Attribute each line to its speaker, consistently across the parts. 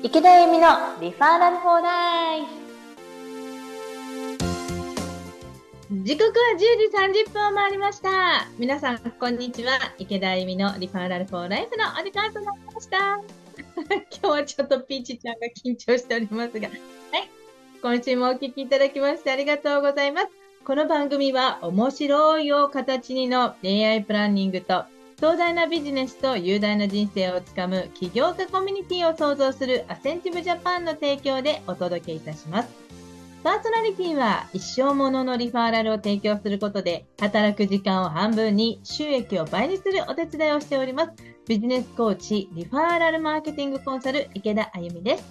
Speaker 1: 池田由美のリファーラルフォーライフ時刻は10時30分を回りました皆さんこんにちは池田由美のリファーラルフォーライフのお時間となりました 今日はちょっとピーチちゃんが緊張しておりますがはい今週もお聞きいただきましてありがとうございますこの番組は面白いを形にの恋愛プランニングと壮大なビジネスと雄大な人生をつかむ起業家コミュニティを創造するアセンティブジャパンの提供でお届けいたします。パーソナリティは一生もののリファーラルを提供することで働く時間を半分に収益を倍にするお手伝いをしております。ビジネスコーチ、リファーラルマーケティングコンサル、池田あゆみです。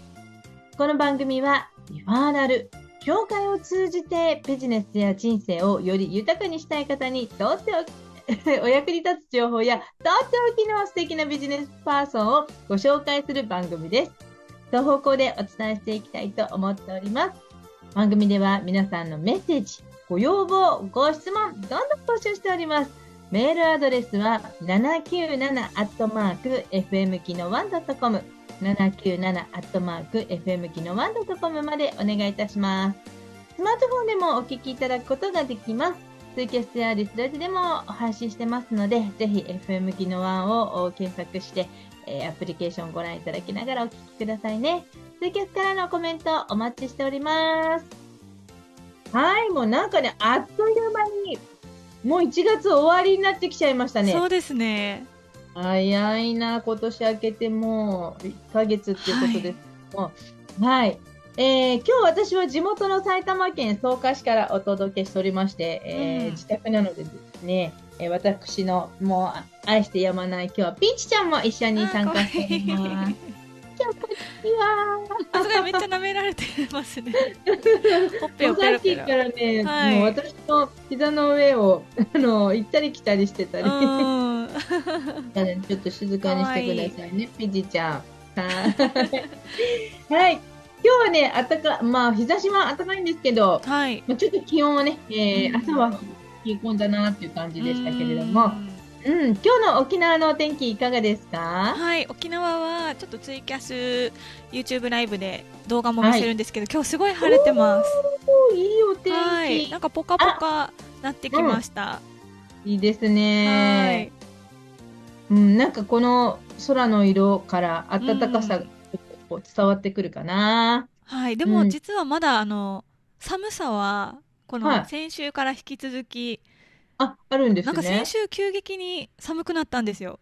Speaker 1: この番組はリファーラル、協会を通じてビジネスや人生をより豊かにしたい方にとっておき お役に立つ情報や、とっておきの素敵なビジネスパーソンをご紹介する番組です。と方向でお伝えしていきたいと思っております。番組では皆さんのメッセージ、ご要望、ご質問、どんどん募集しております。メールアドレスは797 FM 機能 1.com 797 FM 機能 1.com までお願いいたします。スマートフォンでもお聞きいただくことができます。ツイキャスやリスラジでも配信してますので、ぜひ FM 機能ンを検索して、えー、アプリケーションをご覧いただきながらお聞きくださいね。ツイキャスからのコメントお待ちしております。はい、もうなんかね、あっという間に、もう1月終わりになってきちゃいましたね。そうですね。早いな、今年明けてもう1ヶ月っていうことですも、はいえー、今日私は地元の埼玉県草加市からお届けしておりまして、えー、自宅なのでですね、えー、私のもう愛してやまない今日はピーチちゃんも一緒に参加しています。ち
Speaker 2: すごいめっちゃ舐められてますね。さ
Speaker 1: っきからね、はい、もう私の膝の上を あの行ったり来たりしてたり。ちょっと静かにしてくださいね、いいピーチちゃん。はい。今日はね、あったか、まあ、日差しは暖かいんですけど、はい、まあ、ちょっと気温はね、えー、朝は冷え込んだなっていう感じでしたけれども、うん、今日の沖縄のお天気いかがですかは
Speaker 2: い、沖縄はちょっとツイキャス YouTube ライブで動画も見せるんですけど、はい、今日すごい晴れてます。い
Speaker 1: いお天気、はい、なん
Speaker 2: かポカポカなってきました。
Speaker 1: うん、いいですね。はい。うん、なんかこの空の色から暖かさ、うんこう伝わってくるかな。
Speaker 2: はい、でも実はまだ、あの寒さはこの先週から引き続き、あ、あるんですなんか先週急激に寒くなったんですよ。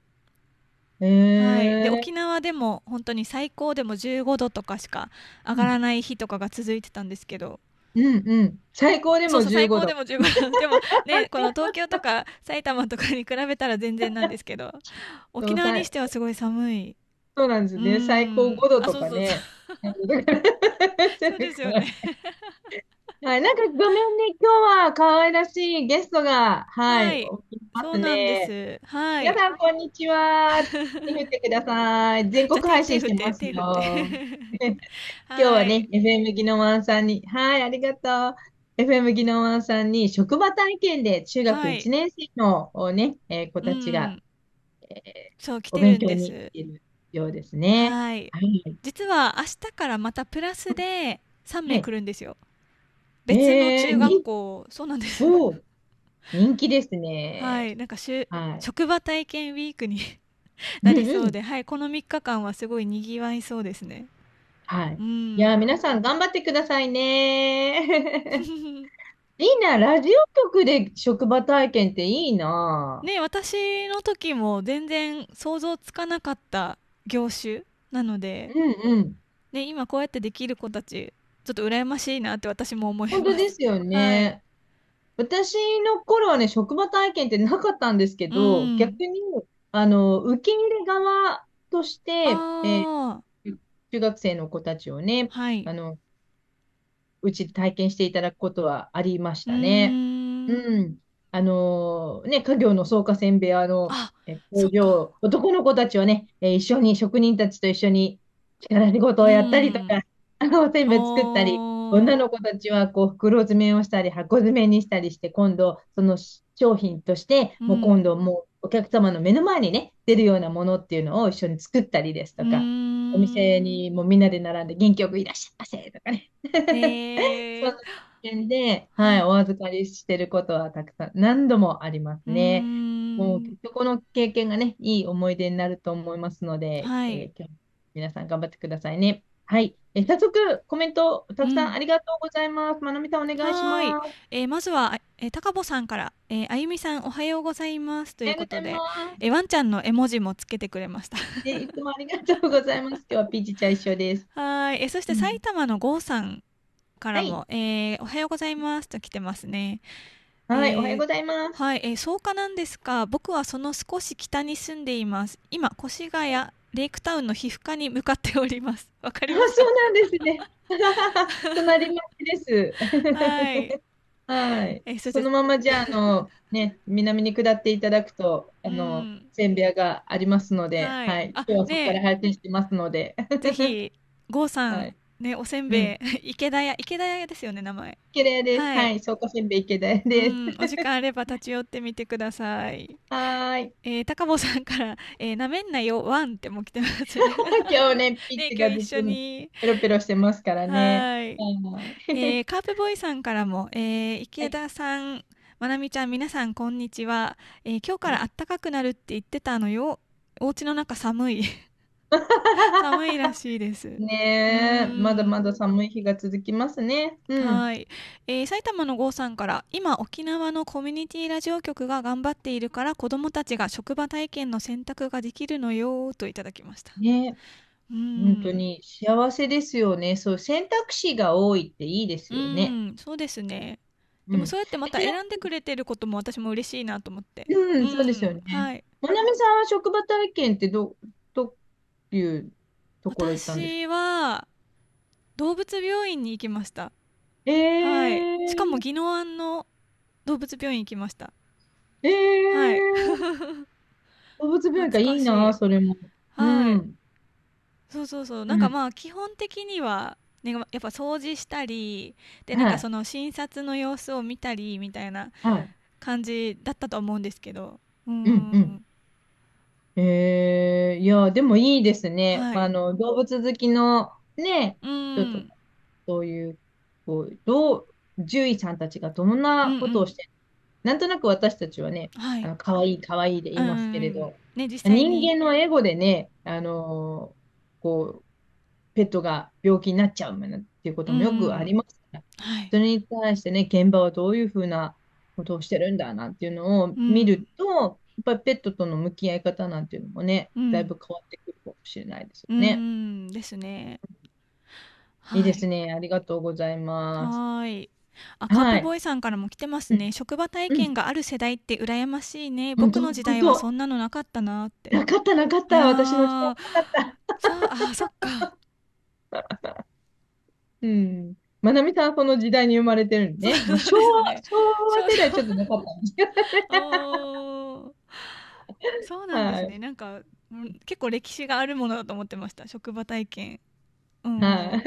Speaker 1: へはい、で沖
Speaker 2: 縄でも本当に最高でも15度とかしか上がらない日とかが続いてたんですけど
Speaker 1: うんうん。最高でそうもそう15最高でも
Speaker 2: 15度 でもねこの東京とか埼玉とかに比べたら全然なんですけど 沖縄にしてはすごい寒いそうなんですね。最高5度とかね。
Speaker 1: そうですよね。はい、なんかごめんね、今日は可愛らしいゲストが、ははい、い、まそうすなんね。です。は皆い。さん、こんにちは。手振ってください。全国配手信しってて、ます手振っよ。今日ははい。ね、FM 技能ワンさんに、はい、ありがとう。FM 技能ワンさんに、職場体験で中学1年生のね、えー子たちがん。そう、来おてる勉ん強でにす。てる。うですね。はい。はい、
Speaker 2: 実は明日からまたプラスで3名来るんですよ。は
Speaker 1: い、別の中学
Speaker 2: 校、えー、そうなんです。人気ですね。はい、なんかしゅ、はい、職場体験ウィークになりそうで、うんうん、はい、この3日間はすごい賑わいそうですね。
Speaker 1: はい。うん、いや、皆さん頑張ってくださいね。い いな、ラジオ局で職場体験っていいな。ね、
Speaker 2: 私の時も全然想像つかなかった業種なので、うんうん、ね、今こうやってできる子たちちょっと羨ましいなって私も思います。本当ですよね、
Speaker 1: はい、私の頃はね職場体験ってなかったんですけど、うん、逆にあの受け入れ側として、えー、中学生の子たちをね、はい、あのうち体験していただくことはありましたね。うんあのね、家業の草加せんべい屋のえ工場、男の子たちはね、えー一緒に、職人たちと一緒に力仕事をやったりとか、あの全せんべい作ったり、女の子たちはこう袋詰めをしたり、箱詰めにしたりして、今度、その商品として、もう今度、もうお客様の目の前にね、出るようなものっていうのを一緒に作ったりですとか、んお店にもうみんなで並んで元気よくいらっしゃいませとかね、ー 見で、はい、お預かりしてることはたくさん、何度もありますね。もうきん。っとこの経験がね、いい思い出になると思いますので、はい。えー今日皆さん頑張ってくださいね。はい。え早速コメントたくさんありがとうございます。まなみさんお願いしはい。ます。
Speaker 2: えーまずは、えー、高ぼさんから、えーあゆみさんおはようございますということで、えーワンちゃんの絵文字もつけてくれました。す。
Speaker 1: ね、いつもありがとうございます。
Speaker 2: 今日はピーチちゃん一緒です。はい。えーそして埼玉のゴーさんからも、はい、えー、おはようございますと来てますね。はい、えー、おはようございます。はい、えー、草加なんですか。僕はその少し北に住んでいます。今、越谷レイクタウンの皮膚科に向かってお
Speaker 1: ります。わかります。そうなんですね。隣町です。はい。はい。えそそのままじゃあ、あの、ね、南に下っていただくと、あの、うん、せんべい屋がありますので、はい、はい、今日はそこから配信してますので。
Speaker 2: ね、ぜひ、郷さん、はいね、おせんべい、うん、池田屋、池田屋ですよね、名前。池田屋です。はい、はい、消
Speaker 1: 化せんべい池田屋です、うん、お時
Speaker 2: 間あれば立ち寄ってみてください。はい。えー、高坊さんから、えー、なめんなよ、ワンっても来てます、今日ね、ピッチが、一緒に。
Speaker 1: ペロペロしてますからね。は
Speaker 2: い。えー、カープボーイさんからも、えー、池田さん、はいまなみちゃん、皆さん、こんにちは。えー、今日から暖かくなるって言ってたのよ。お家の中寒い。寒いらしいです。ね、まだまだ寒い日が続きますね。うん、はい、えー、埼玉の郷さんから今沖縄のコミュニティラジオ局が頑張っているから子どもたちが職場体験の選択ができるのよといただきました。ね。うん、本当
Speaker 1: に幸せですよね。そう選択肢が多いっていいですよね。う
Speaker 2: ん、そうですね。でもそうやってまた選んで
Speaker 1: くれてることも私も嬉しいなと思って。うん、そうですよね。はい。まなみさんは職場体験ってどいうところ行ったんです
Speaker 2: 私は動物病院に行きました。えー、はい、しかも宜野湾の動物病院行きました。
Speaker 1: えー、はい、動物病院かいいなそれも。はい、うん、
Speaker 2: そうそうそうなんかまあ基本的には、ね、やっぱ掃除したりでなんかその診察の様子を見たりみたいな感じだったと思うんですけど、はい、
Speaker 1: うん、うんうん、えー、いや、でもいいですね。はい。あの、動物好きのね、ちょっと、ん。そういう、こう、どう、獣医さんたちがどんなことをん。して、なんとなく私たちはね、はあい。の、かわいかわいで言いますけれん。ど、
Speaker 2: ね、実際に。人間
Speaker 1: のエゴでね、あのこう、ペットが病気になっちゃうなっていうこともよくありますから、はい。それに対してね、現場はどういうふうなことをしてるんだなんていうのを見ると、っぱりペットとの向き合い方なんていうのもね、うん、だいぶ変わってくるかもしれないですよね。うんですね。いいですね、はい、ありがとうございます。
Speaker 2: はい。あ、カープボーイさんからも来てますね、はい、職場体験がある世代って羨ましいね、うん、僕の時代はそんなのなかったなって。
Speaker 1: なかったなかった、私の時代はなかった。あ、そっか。うん。まなみさんこの時代に生まれてるんで、ね、昭和、昭和世代ちょっとなかったんですけど。
Speaker 2: そうなんですね、はい、なんか結構歴史があるものだと思ってました職場体験、
Speaker 1: うん、は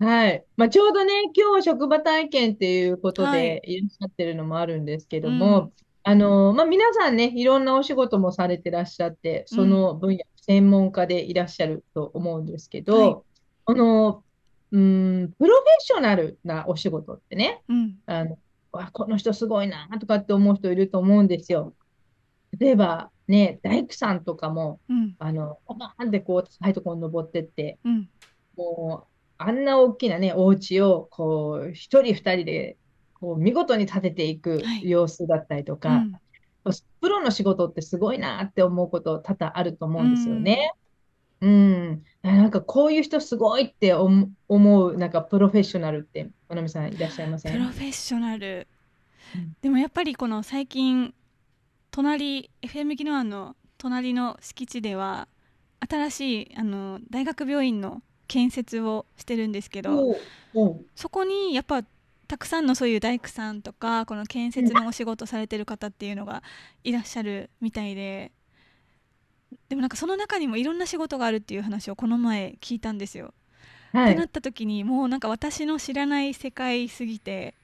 Speaker 1: い、はいまあ、ちょうどね今日職場体験っていうことでいらっしゃってるのもあるんですけども、はいうんあのまあ、皆さんね、いろんなお仕事もされてらっしゃって、その分野、専門家でいらっしゃると思うんですけど、はい、のうん、プロフェッショナルなお仕事ってね、うん、あのわ、この人すごいなとかって思う人いると思うんですよ。例えば、ね、大工さんとかも、うん、あの、バーンっこう、高いところに登ってって、うん、もう、あんな大きなね、お家を、こう、一人二人で、こう、見事に建てていく様子だったりとか、はいうんプロの仕事ってすごいなって思うこと多々あると思うんですよね。うん、うん、なんかこういう人すごいって思うなんかプロフェッショナルってまなみさんいらっしゃいませんプロフ
Speaker 2: ェッショナル、でもやっぱりこの最近隣 FM 宜野湾の隣の敷地では新しいあの大学病院の建設をしてるんですけどそこにやっぱたくさんのそういう大工さんとかこの建設のお仕事されてる方っていうのがいらっしゃるみたいででもなんかその中にもいろんな仕事があるっていう話をこの前聞いたんですよ。はい、ってなった時にもうなんか私の知らない世界すぎて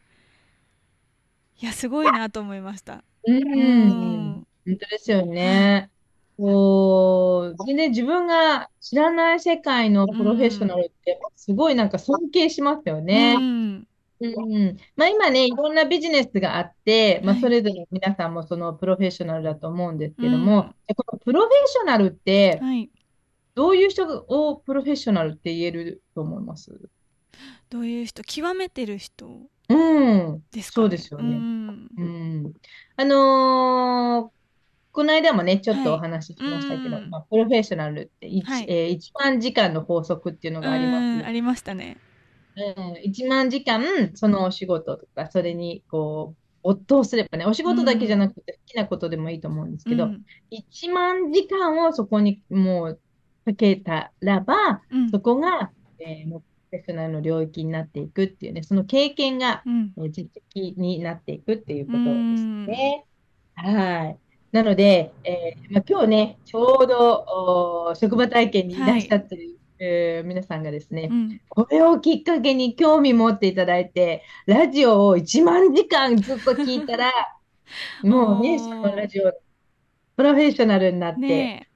Speaker 2: いやすごいなと思いました。
Speaker 1: うん、うん、本当ですよね。こう、全然自分が知らない世界のプロフェッショナルって、すごいなんか尊敬しますよね。うん、うんうん。まあ、今ね、いろんなビジネスがあって、まあ、それぞれ皆さんもそのプロフェッショナルだと思うんですけども、このプロフェッショナルって、はい。どういう人をプロフェッショナルって言えると思いますどういう人、極め
Speaker 2: てる人
Speaker 1: うん、ですかそうでね。すようね。ん。うん。あのーこの間もね、ちょっとおい。話ししましたけど、まあ、プロフェッショナルっては一えー一番時間の法則っていうのがありますありましたね。うん、1万時間、そのお仕事とか、それにこう、没頭すればね、お仕事だけじゃなくて、好きなことでもいいと思うんですけど、うん、1万時間をそこにもうかけたらば、うん、そこが、えー、プロフェッショナルの領域になっていくっていうね、その経験が、うん、え実績になっていくっていうことですね。はい。なので、えーまあ、今日ね、ちょうど職場体験に出したという、はいえー、皆さんがですね、うん、これをきっかけに興味持っていただいて、ラジオを1万時間ずっと聞いたら、もうね、そのラジオ、プロフェッショナルになって、ね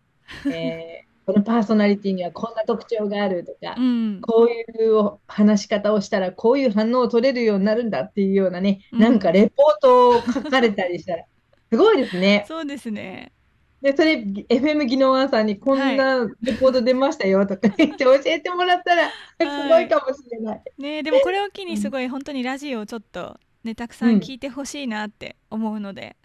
Speaker 1: えー、このパーソナリティにはこんな特徴があるとか、うん、こういう話し方をしたら、こういう反応を取れるようになるんだっていうようなね、うん、なんかレポートを書かれたりしたら、すごい
Speaker 2: ですね。そうですね。
Speaker 1: で、それ、FM 技能アンさんにこんなレポート出ましたよとか言って教えてもらったら、すごいかもしれない。はい、ねでもこれを機にすご
Speaker 2: い本当にラジオをちょっとね、たくさん聞いてほしいなって思うので。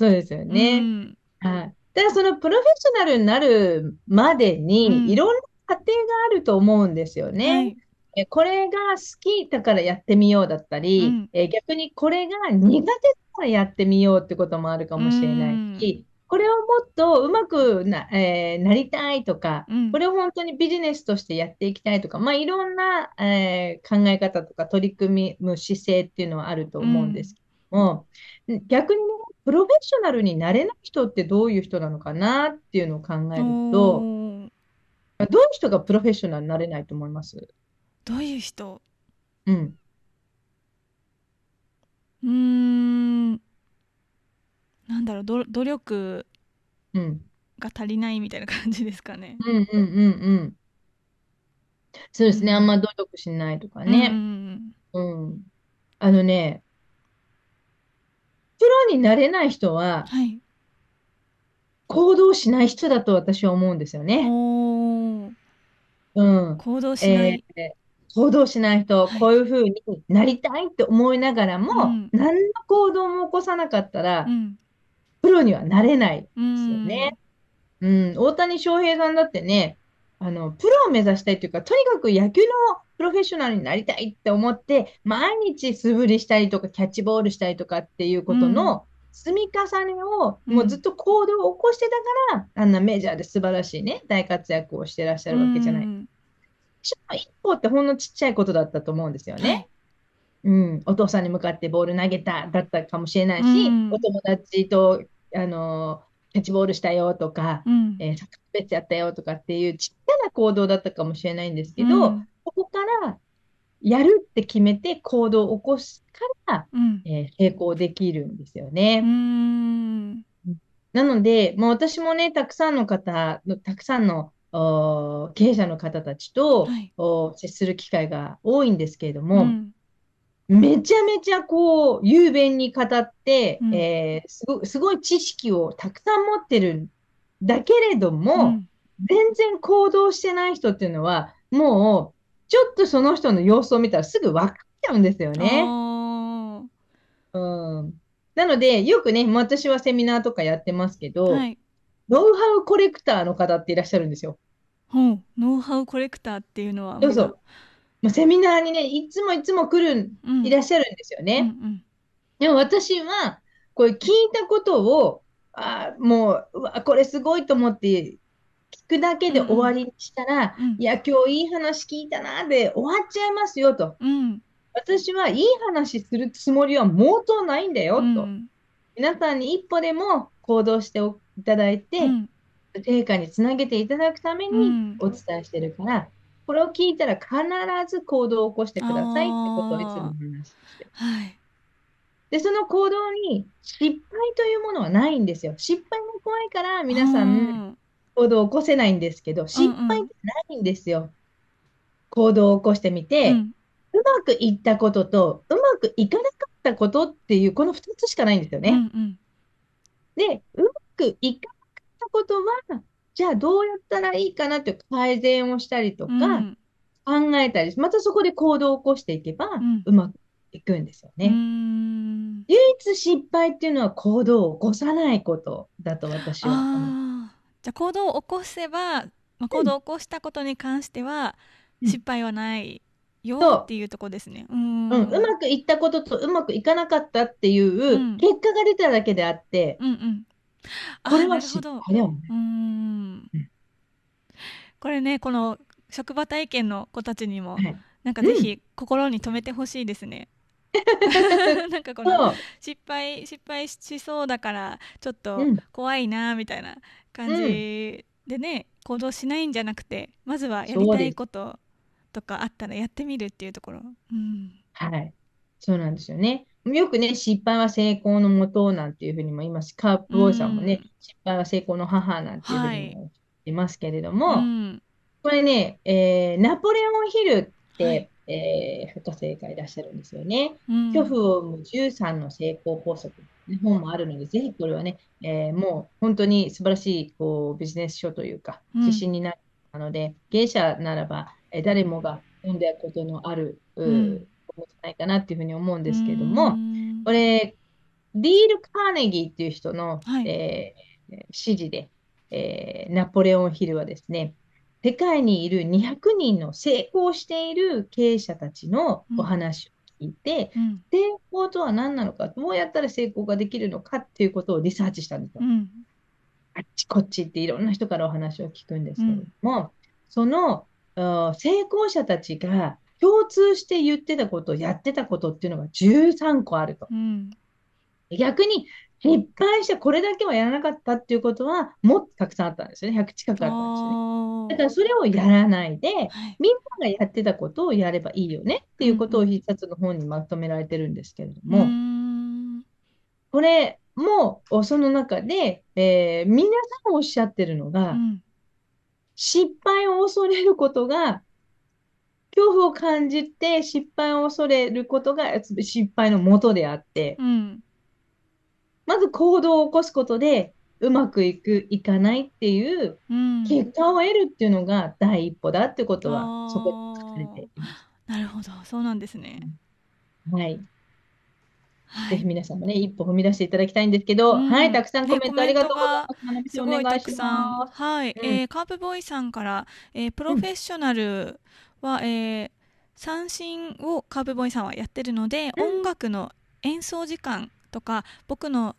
Speaker 1: うん、そうですよね。うん、はい。ただそのプロフェッショナルになるまでに、いろんな過程があると思うんですよね。うんはいえこれが好きだからやってみようだったり、うん、え逆にこれが苦手だからやってみようってこともあるかもしれないし、これをもっとうまくな,、えー、なりたいとか、うん、これを本当にビジネスとしてやっていきたいとか、まあ、いろんな、えー、考え方とか取り組む姿勢っていうのはあると思うんですけども、うん、逆に、ね、プロフェッショナルになれない人ってどういう人なのかなっていうのを考えると、どういう人がプロフェッショナルになれないと思います
Speaker 2: どういう人
Speaker 1: うん。うんな
Speaker 2: んだろう努力
Speaker 1: が
Speaker 2: 足りないみたいな感じですかね。うんうんうんう
Speaker 1: ん。そうですね、あんま努力しないとかね。うん。あのね、プロになれない人は行動しない人だと私は思うんですよね。うん。行動しなえい。ー行動しない人、はこういうふうになりたいって思いながらも、何の行動も起こさなかったうら、ん。プロにはなれないです
Speaker 2: よね。
Speaker 1: うん、大谷翔平さんだってね、あの、プロを目指したいというか、とにかく野球のプロフェッショナルになりたいって思って、毎日素振りしたりとか、キャッチボールしたりとかっていうことの積み重ねを、もうずっと行動を起こしてたから、うん、あんなメジャーで素晴らしいね、大活躍をしてらっしゃるわけじゃない。うん、一歩ってほんのちっちゃいことだったと思うんですよね。うん、お父さんに向かってボール投げただったかもしれないし、お友達とあのキャッチボールしたよとか、えー、サッカーベッチやったよとかっていうちっちゃな行動だったかもしれないんですけど、ここからやるって決めて行動を起こすから、えー、成功できるんですよね。なので、もう私もね、たくさんの方、たくさんの経営者の方たちと、接する機会が多いんですけれども、めちゃめちゃこう、雄弁に語って、うん、えー、すごすごい知識をたくさん持ってるんだけれども、うん、全然行動してない人っていうのは、もう、ちょっとその人の様子を見たらすぐ分かっちゃうんですよね。うん、なので、よくね、私はセミナーとかやってますけど、はい、ノウハウコレクターの方っていらっしゃるんですよ。うん、ノウハウコレ
Speaker 2: クターっていうのは。
Speaker 1: どうぞ。まセミナーにね、いつもいつも来る、うん、いらっしゃるんですよね。うんうん、でも私は、これ聞いたことを、あもう、うこれすごいと思って、聞くだけで終わりにしたら、うんうん、いや、今日いい話聞いたな、で終わっちゃいますよと。うん、私はいい話するつもりは毛頭ないんだよ、と。うん、皆さんに一歩でも行動していただいて、成果につなげていただくためにお伝えしてるから、これを聞いたら必ず行動を起こしてくださいってことをいつも話してはい。で、その行動に失敗というものはないんですよ。失敗も怖いから皆さん行動を起こせないんですけど、失敗ってないんですよ。うんうん、行動を起こしてみて、うん、うまくいったことと、うまくいかなかったことっていう、この2つしかないんですよね。うんうん、で、うまくいかなかったことは、じゃあどうやったらいいかなって改善をしたりとか、考えたり、またそこで行動を起こしていけば、うまくいくんですよね。唯一失敗っていうのは行動を起こさないことだと私はじゃあ行動を起こせば、まあ、行動を起こ
Speaker 2: したことに関しては、失敗はないよっていうとこですね。うん、うん、う
Speaker 1: まくいったこととうまくいかなかったっていう結果が出ただけであって、うんうん、こあれはなるほ失ど。敗うーん。これ
Speaker 2: ね、この職場体験の子たちにも、はい。なんかぜひ心に留めてほしいですね。なんかこの失敗失敗しそうだからちょっと怖いなみたいな感じでね行動しないんじゃなくてまずはやりたいこととかあったらやってみるっていうところ。
Speaker 1: うん、はい。そうなんですよね。よくね、失敗は成功のもとなんていうふうにも言いますし、カープボーイさんもね、うん失敗は成功の母なんていうふうにも言いますけれども、うんこれね、えーナポレオンヒルって、はいえー、不可正解いらっしゃるんですよね。うんを生む13の成功法則日本もあるので、ぜひこれはね、えーもう本当に素晴らしいこうビジネス書というか、自信指針になるので、芸者ならば、えー誰もが読んだことのある、うんじゃないかなっていうふうに思うんですけども、これ、ディール・カーネギーっていう人の、はい、えー、指示で、えー、ナポレオン・ヒルはですね、世界にいる200人の成功している経営者たちのお話を聞いて、うんうん、成功とは何なのか、どうやったら成功ができるのかっていうことをリサーチしたんですよ。うん、あっちこっちっていろんな人からお話を聞くんですけれども、その成功者たちが共通して言ってたことやってたことっていうのが13個あると。うん、逆に失敗してこれだけはやらなかったっていうことはもっとたくさんあったんですよね100近くあったんですよねだからそれをやらないで、みんながやってたことをやればいいよねっていうことを必冊の本にまとめられてるんですけれども、これもその中で、えー、皆さんおっしゃってるのが、うん、失敗を恐れることが恐怖を感じて失敗を恐れることが失敗のもとであって、うん、まず行動を起こすことでうまくいくいかないっていう結果を得るっていうのが第一歩だってことはそこに書かれています。
Speaker 2: なるほどそうなんですね、
Speaker 1: はい、ぜひ皆さんもね一歩踏み出していただきたいんですけど、うん、はいたくさんコメントありがとうす。ごいたくさん
Speaker 2: はい、うん、えー、カープボーイさんから、えー、プロフェッショナルは、えー、三振をカーブボーイさんはやってるので、うん、音楽の演奏時間とか僕の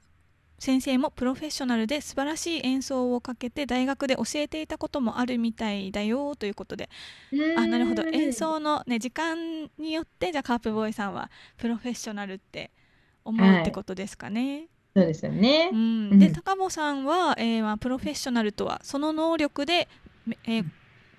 Speaker 2: 先生もプロフェッショナルで素晴らしい演奏をかけて大学で教えていたこともあるみたいだよということで、あなるほど演奏の、ね、時間によってじゃカープボーイさんはプロフェッショナルって思うってことですかね。はい
Speaker 1: そうですよね、
Speaker 2: うん、で高坊さんは、えーまあ、プロフェッショナルとはその能力で、えー、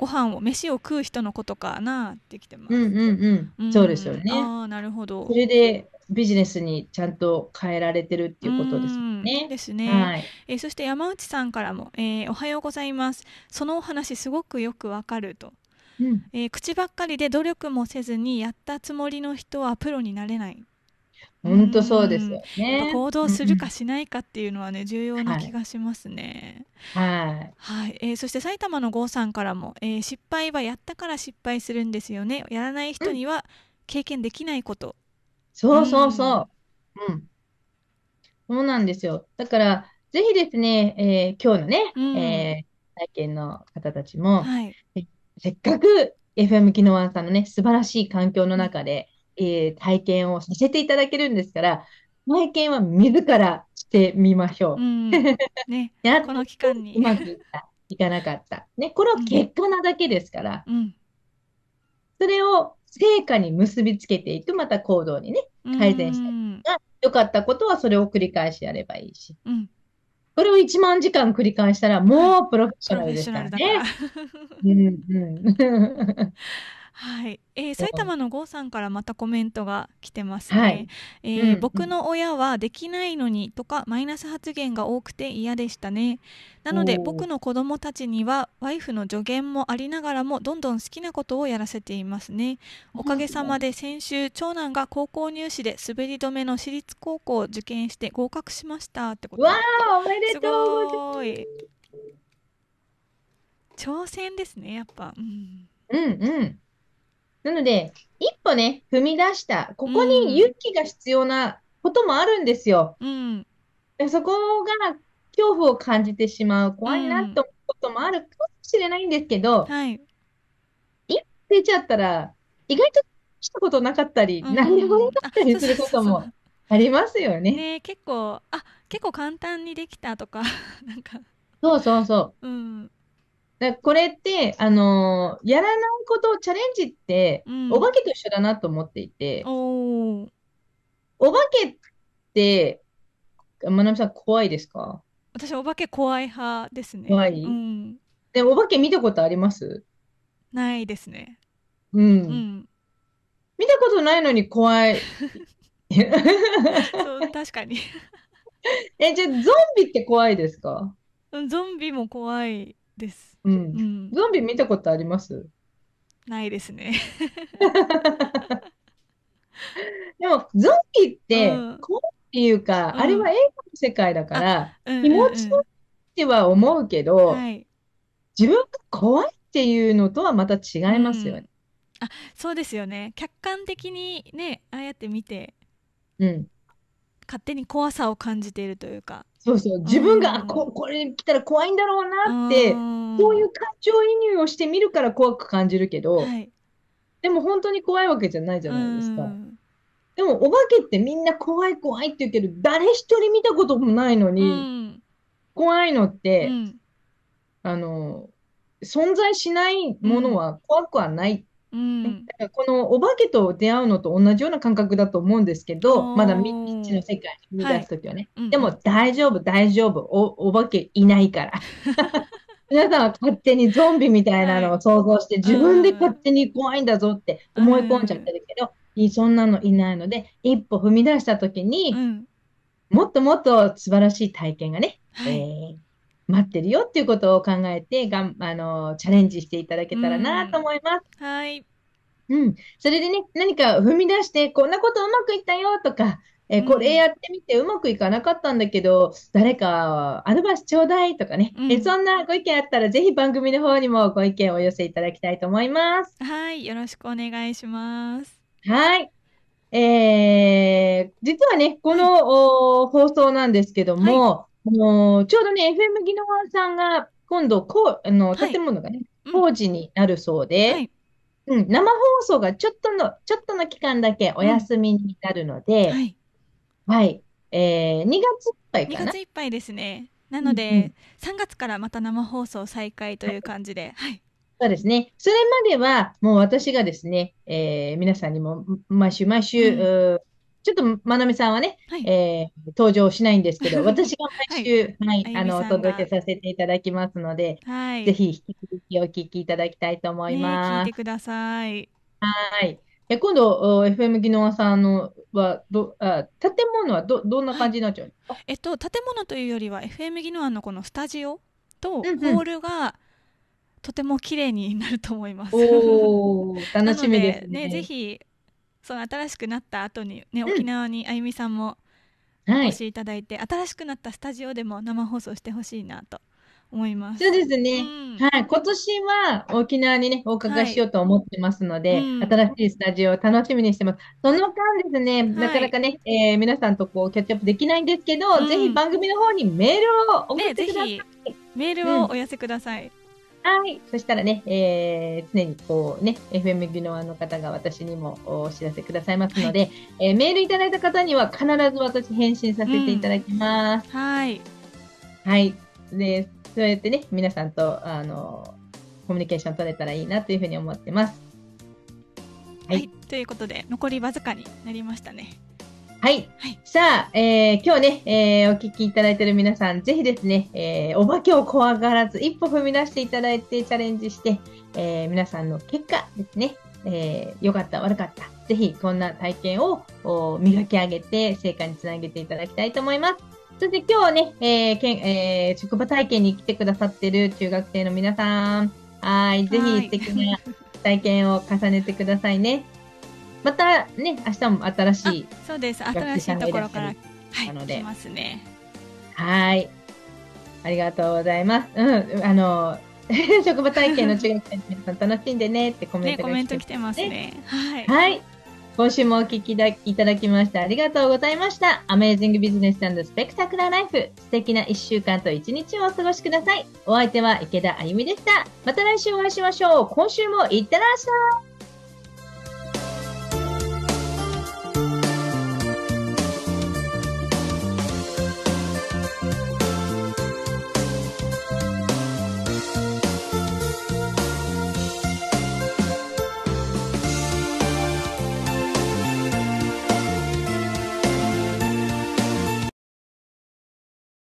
Speaker 2: ご飯を飯を食う人のことかなってきてま
Speaker 1: す。うんうんうん。そうですよね。あ
Speaker 2: あ、なるほど。それで
Speaker 1: ビジネスにちゃんと変えられてるっていうことです
Speaker 2: ね。ですね。はい、えー、そして山内さんからも、えー、おはようございます。そのお話すごくよくわかると。うん、えー、口ばっかりで努力もせずにやったつもりの人はプロになれない本当そうですよね。行動するかしないかっていうのはね、重要な気がしますね。はい。はい、えー、そして埼玉の郷さんからも、えー、失敗はやったから失敗するんですよね。やらない人には経験できないこと。
Speaker 1: そうそうそう。うん。そうなんですよ。だから、ぜひですね、えー、今日のね、うん、えー、体験の方たちも、はい、せっかく FM 機能ワンさんのね、素晴らしい環境の中で、えー、体験をさせていただけるんですから、体験は自らしてみましょう。うん、ね、この期間に。うまくいったいかなかった。ね、これは結果なだけですから、うん、それを成果に結びつけていく、また行動にね、改善して。ようん、かったことはそれを繰り返しやればいいし。うんこれを1万時間繰り返したらもうプロフェッショナルですからね。うんうん
Speaker 2: はい、えー、埼玉の郷さんからまたコメントが来てますね。え僕の親はできないのにとかマイナス発言が多くて嫌でしたね。なので僕の子供たちにはワイフの助言もありながらもどんどん好きなことをやらせていますね。おかげさまで先週長男が高校入試で滑り止めの私立高校を受験して合格しましたってことわあおめでとう。い。挑戦ですねやっぱ。うん。
Speaker 1: うんうんなので、一歩ね、踏み出した、ここに勇気が必要なこともあるんですよ。うん、そこが恐怖を感じてしまう、怖いなと思うこともあるかもしれないんですけど、はい、一歩出ちゃったら、意外としたことなかったり、うん、何でもなかったりすることもありますよね。
Speaker 2: ね結構、あ結構簡単にできたとか、なんか。
Speaker 1: そうそうそう。うんだこれって、あのー、やらないことをチャレンジって、うん、お化けと一緒だなと思っていて、お化けって、まなみさん怖いですか
Speaker 2: 私、お化け怖い派ですね。怖い、
Speaker 1: うん、で、お化け見たことあります
Speaker 2: ないですね。
Speaker 1: うん。うん、見たことないのに怖い。確かに え、じゃあ、ゾンビって怖いですか
Speaker 2: ゾンビも怖いです。うん。
Speaker 1: ゾンビ見たことあります
Speaker 2: ないですね。
Speaker 1: でも、ゾンビって、怖いっていうか、あれは映画の世界だから、気持ちとしては思うけど、自分が怖いっていうのとはまた違いますよね。
Speaker 2: あそうですよね客観的にねああやって見て、うん、勝手に怖さを感じているというか
Speaker 1: そうそう、自分が、こ、これ来たら怖いんだろうなって、そういう感情移入をしてみるから怖く感じるけど、はい、でも本当に怖いわけじゃないじゃないですか。でも、お化けってみんな怖い怖いって言うけど、誰一人見たこともないのに、怖いのって、うん、あの、存在しないものは怖くはないうん、だからこのお化けと出会うのと同じような感覚だと思うんですけど、まだ未知の世界に踏み出す時はね、はい、でも大丈夫、大丈夫お、お化けいないから。皆さんは勝手にゾンビみたいなのを想像して、自分で勝手に怖いんだぞって思い込んじゃってるけど、そんなのいないので、一歩踏み出した時に、うん、もっともっと素晴らしい体験がね、はい、えー、待ってるよっていうことを考えてがんあのチャレンジしていただけたらなと思います。うん、はいうん、それでね何か踏み出してこんなことうまくいったよとか、えー、これやってみてうまくいかなかったんだけど、うん、誰かアドバイスちょうだいとかね、うん、えそんなご意見あったらぜひ番組の方にもご意見をお寄せいただきたいと思います。
Speaker 2: はいよろしくお願いします。
Speaker 1: はい。えー、実はね、この、はい、放送なんですけども、はあのちょうどね、FM 宜野湾さんが、今度こう、あの、はい建物がね、工事になるそうで、はい。うん、生放送がちょっとの、ちょっとの期間だけお休みになるので、はい。はい。えー、2月いっぱいか2な。月いっぱいですね。
Speaker 2: なのうんうで、3月からまた生放送再開という感じで。はい。
Speaker 1: そうですね。それまでは、もう私がですね、えー皆さんにも毎週毎週、うんちょっと、まなみさんはね、はい、えー、登場しないんですけど、私が毎週、はい、はい、あの、お届けさせていただきますので、はい、ぜひ、引き続きお聞きいただきたいと思います。ね、聞いてください。はい。え、今度、FM 技能さんのはどあ建物はどどんな感じになっちゃう、はい、えっと、建物というよりは
Speaker 2: FM 技能のこのスタジオとホールが、うんうん、とても綺麗になると思います。お 楽しみですね。ねぜひその新しくなった後にね、うん、沖縄にあゆみさんもお越しいただいて、はい、新しくなったスタジオでも生放送してほしいなと
Speaker 1: 思います。そうですね。うん、はい、今年は沖縄にね、お伺いしようと思ってますので、はいうん、新しいスタジオを楽しみにしてます。その間ですね、はい、なかなかね、えー、皆さんとこうキャッチアップできないんですけど、うん、ぜひ番組の方にメールを送ってください。
Speaker 2: ね、メールをお寄せください。
Speaker 1: はい。そしたらね、えー、常にこうね、FM 技能の方が私にもお知らせくださいますので、はい、えー、メールいただいた方には必ず私返信させていただきます。うん、はい。はい。で、そうやってね、皆さんと、あの、コミュニケーション取れたらいいなというふうに思ってます。
Speaker 2: はい、はい、ということで残りわずかになりましたね。
Speaker 1: はい。はい、さあ、えー、今日ね、えー、お聞きいただいている皆さん、ぜひですね、えー、お化けを怖がらず、一歩踏み出していただいてチャレンジして、えー、皆さんの結果ですね、えー、良かった、悪かった、ぜひこんな体験を磨き上げて、成果につなげていただきたいと思います。そして今日ね、えーけんえー、職場体験に来てくださってる中学生の皆さん、はい、ぜひ素敵な体験を重ねてくださいね。またね、明日も新しい。そう
Speaker 2: です。新しいところから。はい。来ますね。
Speaker 1: はい。ありがとうございます。うん。あの、職場体験の中学生の皆さん楽しんでねってコメントが来て,、ねコメント来てますね。
Speaker 2: はい。はい
Speaker 1: 今週もお聞きいただきましてありがとうございました。アメイジングビジネススペクタクラライフ。素敵な一週間と一日をお過ごしください。お相手は池田あゆみでした。また来週お会いしましょう。今週もいってらっしゃい